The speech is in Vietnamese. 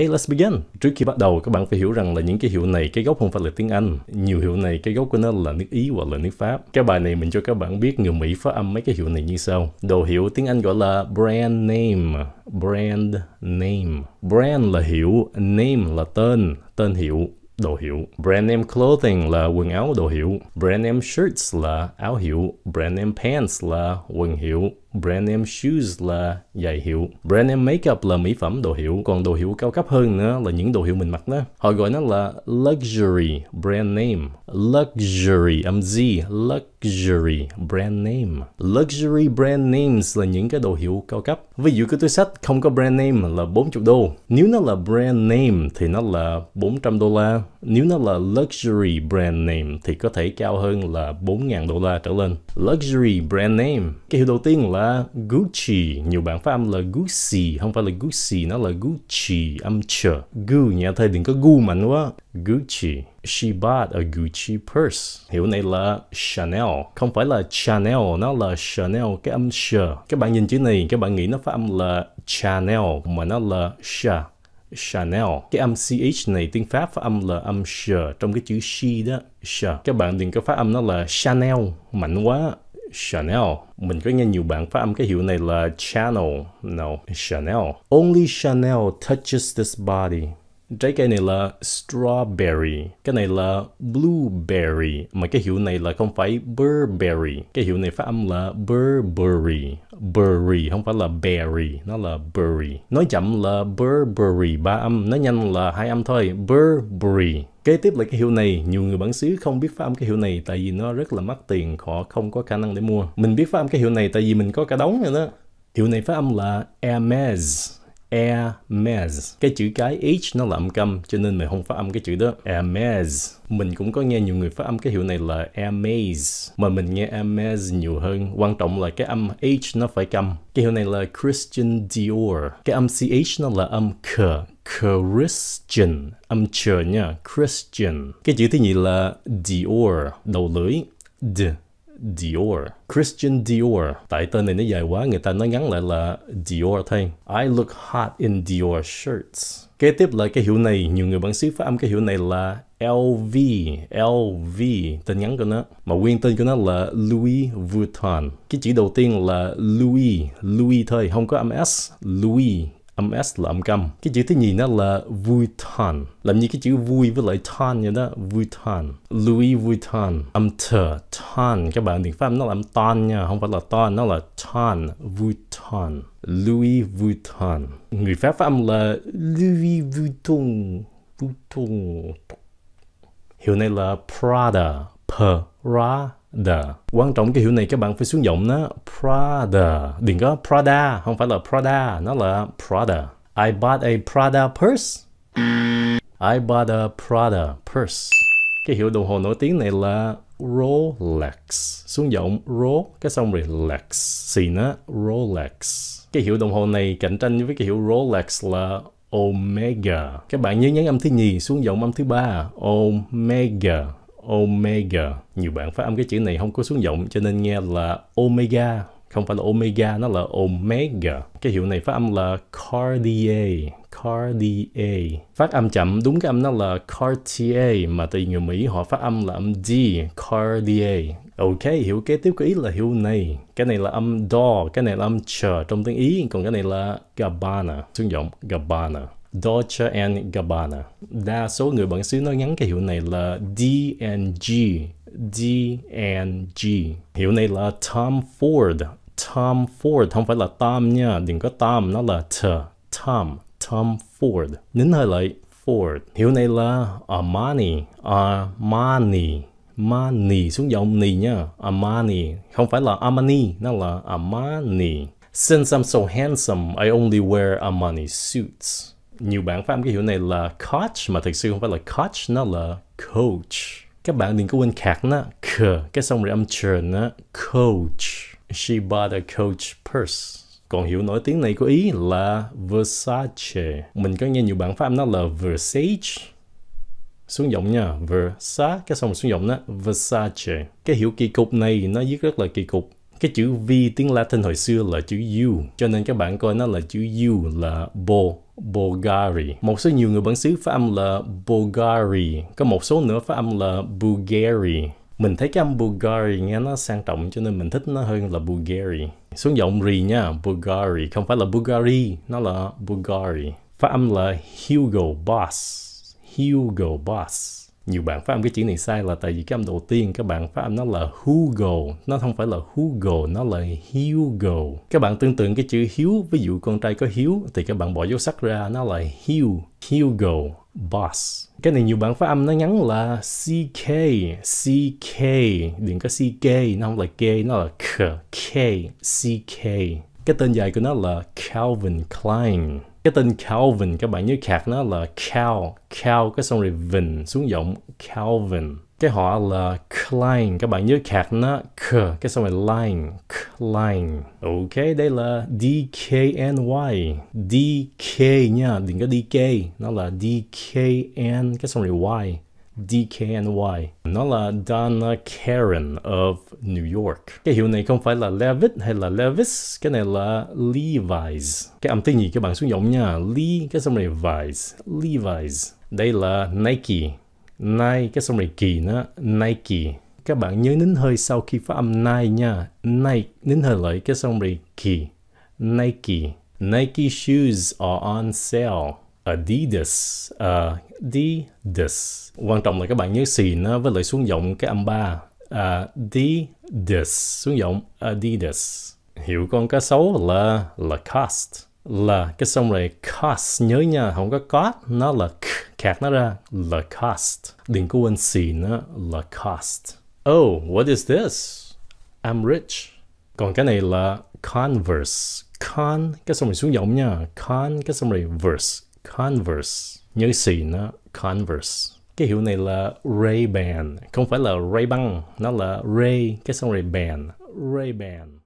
let's begin. Trước khi bắt đầu, các bạn phải hiểu rằng là những cái hiệu này cái gốc không phải là tiếng Anh. Nhiều hiệu này cái gốc của nó là nước Ý hoặc là nước Pháp. Cái bài này mình cho các bạn biết người Mỹ phát âm mấy cái hiệu này như sau. Đồ hiệu tiếng Anh gọi là brand name. Brand name. Brand là hiệu, name là tên, tên hiệu đồ hiệu. Brand name clothing là quần áo đồ hiệu. Brand name shirts là áo hiệu. Brand name pants là quần hiệu. Brand name shoes là giày hiệu. Brand name makeup là mỹ phẩm đồ hiệu. Còn đồ hiệu cao cấp hơn nữa là những đồ hiệu mình mặc đó. Họ gọi nó là luxury brand name. Luxury âm Z. Luxury brand name. Luxury brand names là những cái đồ hiệu cao cấp. Ví dụ cái túi sách không có brand name là 40 đô. Nếu nó là brand name thì nó là 400 đô la nếu nó là luxury brand name thì có thể cao hơn là 4.000 đô la trở lên. Luxury brand name. Cái hiệu đầu tiên là Gucci. Nhiều bạn phát âm là Gucci, không phải là Gucci, nó là Gucci âm chờ. Gu nhà thầy đừng có gu mạnh quá. Gucci. She bought a Gucci purse. Hiểu này là Chanel. Không phải là Chanel, nó là Chanel, cái âm sờ. Các bạn nhìn chữ này, các bạn nghĩ nó phát âm là Chanel, mà nó là sha. Chanel. Cái âm CH này tiếng Pháp phát âm là âm sh trong cái chữ she đó. Sh. Các bạn đừng có phát âm nó là Chanel. Mạnh quá. Chanel. Mình có nghe nhiều bạn phát âm cái hiệu này là Channel. No. Chanel. Only Chanel touches this body trái cây này là strawberry cái này là blueberry mà cái hiệu này là không phải burberry cái hiệu này phát âm là burberry burry không phải là berry nó là burry nói chậm là burberry ba âm nói nhanh là hai âm thôi burberry Kế tiếp là cái hiệu này, nhiều người bản xứ không biết phát âm cái hiệu này tại vì nó rất là mắc tiền, họ không có khả năng để mua. Mình biết phát âm cái hiệu này tại vì mình có cả đống rồi đó. Hiệu này phát âm là Hermes. Hermes. Cái chữ cái H nó là âm câm cho nên mình không phát âm cái chữ đó. Hermes. Mình cũng có nghe nhiều người phát âm cái hiệu này là Hermes. Mà mình nghe Hermes nhiều hơn. Quan trọng là cái âm H nó phải câm. Cái hiệu này là Christian Dior. Cái âm CH nó là âm K. Christian. Âm chờ nha. Christian. Cái chữ thứ nhì là Dior. Đầu lưỡi. D Dior, Christian Dior. Tại tên này nó dài quá, người ta nói ngắn lại là Dior thôi. I look hot in Dior shirts. Kế tiếp là cái hiệu này, nhiều người bản xứ phát âm cái hiệu này là LV, LV, tên ngắn của nó. Mà nguyên tên của nó là Louis Vuitton. Cái chữ đầu tiên là Louis, Louis thôi, không có âm S, Louis âm s là âm câm cái chữ thứ nhì nó là Vuitton làm như cái chữ vui với lại ton như đó Vuitton Louis Vuitton âm thở ton các bạn tiếng pháp nó là âm ton nha không phải là ton nó là ton Vuitton Louis Vuitton người pháp phát âm là Louis Vuitton Vuitton hiệu này là Prada Prada the quan trọng cái hiệu này các bạn phải xuống giọng nó Prada đừng có Prada không phải là Prada nó là Prada I bought a Prada purse I bought a Prada purse cái hiệu đồng hồ nổi tiếng này là Rolex xuống giọng Ro cái xong rồi Lex xì nó Rolex cái hiệu đồng hồ này cạnh tranh với cái hiệu Rolex là Omega các bạn nhớ nhấn âm thứ nhì xuống giọng âm thứ ba Omega omega nhiều bạn phát âm cái chữ này không có xuống giọng cho nên nghe là omega không phải là omega nó là omega cái hiệu này phát âm là cartier cartier phát âm chậm đúng cái âm nó là cartier mà tại người mỹ họ phát âm là âm d cartier ok hiểu kế tiếp có ý là hiệu này cái này là âm do cái này là âm chờ trong tiếng ý còn cái này là gabbana xuống giọng gabbana Dolce and Gabbana. Đa số người bản xứ nói nhắn cái hiệu này là D G, D&G. G. Hiệu này là Tom Ford. Tom Ford không phải là Tom nha, đừng có Tom, nó là T. Tom. Tom Ford. Nín hơi lại. Ford. Hiệu này là Armani. Armani. Mani xuống dòng nì nha. Armani. Không phải là Armani, nó là Armani. Since I'm so handsome, I only wear Armani suits nhiều bạn phát âm cái hiệu này là coach mà thực sự không phải là coach nó là coach các bạn đừng có quên khạc nó k cái xong rồi âm chern nó coach she bought a coach purse còn hiệu nổi tiếng này của ý là Versace mình có nghe nhiều bạn phát âm nó là Versace xuống giọng nha Versa cái xong rồi xuống giọng nó Versace cái hiệu kỳ cục này nó viết rất là kỳ cục cái chữ V tiếng Latin hồi xưa là chữ U cho nên các bạn coi nó là chữ U là Bo Bulgari. Một số nhiều người bản xứ phát âm là Bulgari, có một số nữa phát âm là Bulgari. Mình thấy cái âm Bulgari nghe nó sang trọng cho nên mình thích nó hơn là Bulgari. Xuống giọng rì nha, Bulgari, không phải là Bulgari, nó là Bulgari. Phát âm là Hugo Boss, Hugo Boss nhiều bạn phát âm cái chữ này sai là tại vì cái âm đầu tiên các bạn phát âm nó là Hugo nó không phải là Hugo nó là Hugo các bạn tương tự cái chữ hiếu ví dụ con trai có hiếu thì các bạn bỏ dấu sắc ra nó là Hugh Hugo Boss cái này nhiều bạn phát âm nó ngắn là CK CK đừng có CK nó không là K nó là K K CK cái tên dài của nó là Calvin Klein cái tên Calvin các bạn nhớ kẹt nó là Cal Cal cái xong rồi Vin xuống giọng Calvin cái họ là Klein các bạn nhớ kẹt nó K cái xong rồi Line Klein ok đây là D K N Y D K nha đừng có D K nó là D K N cái xong rồi Y DKNY. Nó là Donna Karen of New York. Cái hiệu này không phải là Levitt hay là Levis, cái này là Levi's. Cái âm tiếng gì các bạn xuống giọng nha. Lee, cái xong rồi Vi's. Levi's. Đây là Nike. Nike, cái xong rồi kỳ nữa. Nike. Các bạn nhớ nín hơi sau khi phát âm Nike nha. Nike, nín hơi lại cái xong rồi kỳ. Nike. Nike shoes are on sale. Adidas à, Adidas quan trọng là các bạn nhớ xì nó với lại xuống giọng cái âm ba à, Adidas xuống giọng Adidas hiệu con cá sấu là lacoste, là cái xong rồi cost nhớ nha không có cost nó là k, khạc nó ra lacoste. đừng có quên xì nó lacoste. oh what is this I'm rich còn cái này là converse con cái xong rồi xuống giọng nha con cái xong rồi verse Converse nhớ xì nó Converse cái hiệu này là Ray-Ban không phải là Ray-Ban nó là Ray cái xong rồi Ban Ray-Ban